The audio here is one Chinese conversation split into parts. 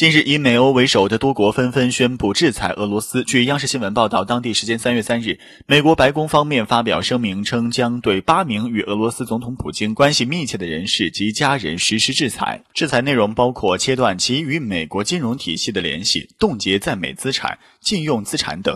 近日，以美欧为首的多国纷纷宣布制裁俄罗斯。据央视新闻报道，当地时间三月三日，美国白宫方面发表声明称，将对八名与俄罗斯总统普京关系密切的人士及家人实施制裁。制裁内容包括切断其与美国金融体系的联系、冻结在美资产、禁用资产等。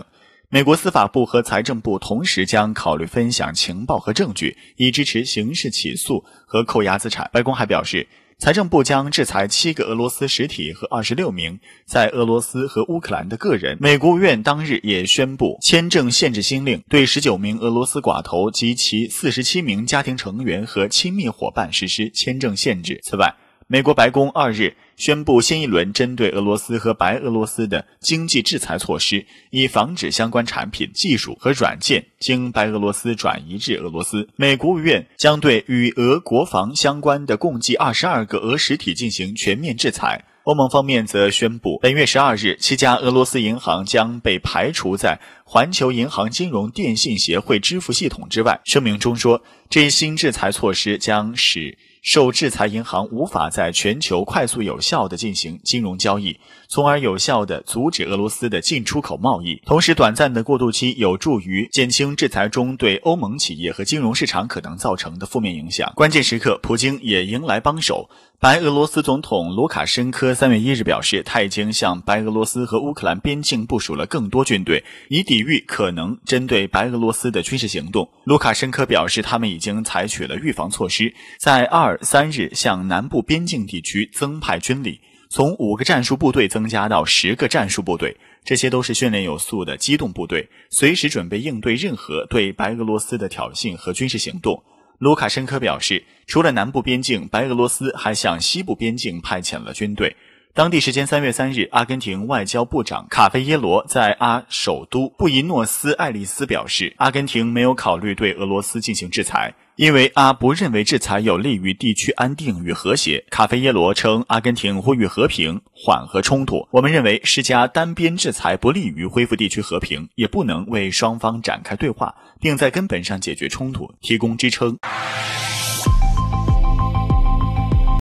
美国司法部和财政部同时将考虑分享情报和证据，以支持刑事起诉和扣押资产。白宫还表示。财政部将制裁七个俄罗斯实体和二十六名在俄罗斯和乌克兰的个人。美国务院当日也宣布签证限制新令，对十九名俄罗斯寡头及其四十七名家庭成员和亲密伙伴实施签证限制。此外，美国白宫二日宣布新一轮针对俄罗斯和白俄罗斯的经济制裁措施，以防止相关产品、技术和软件经白俄罗斯转移至俄罗斯。美国务院将对与俄国防相关的共计二十二个俄实体进行全面制裁。欧盟方面则宣布，本月十二日，七家俄罗斯银行将被排除在环球银行金融电信协会支付系统之外。声明中说，这一新制裁措施将使。受制裁银行无法在全球快速有效地进行金融交易，从而有效地阻止俄罗斯的进出口贸易。同时，短暂的过渡期有助于减轻制裁中对欧盟企业和金融市场可能造成的负面影响。关键时刻，普京也迎来帮手。白俄罗斯总统卢卡申科三月一日表示，他已经向白俄罗斯和乌克兰边境部署了更多军队，以抵御可能针对白俄罗斯的军事行动。卢卡申科表示，他们已经采取了预防措施，在二三日向南部边境地区增派军力，从五个战术部队增加到十个战术部队，这些都是训练有素的机动部队，随时准备应对任何对白俄罗斯的挑衅和军事行动。卢卡申科表示，除了南部边境，白俄罗斯还向西部边境派遣了军队。当地时间三月三日，阿根廷外交部长卡菲耶罗在阿首都布宜诺斯艾利斯表示，阿根廷没有考虑对俄罗斯进行制裁，因为阿不认为制裁有利于地区安定与和谐。卡菲耶罗称，阿根廷呼吁和平缓和冲突，我们认为施加单边制裁不利于恢复地区和平，也不能为双方展开对话并在根本上解决冲突提供支撑。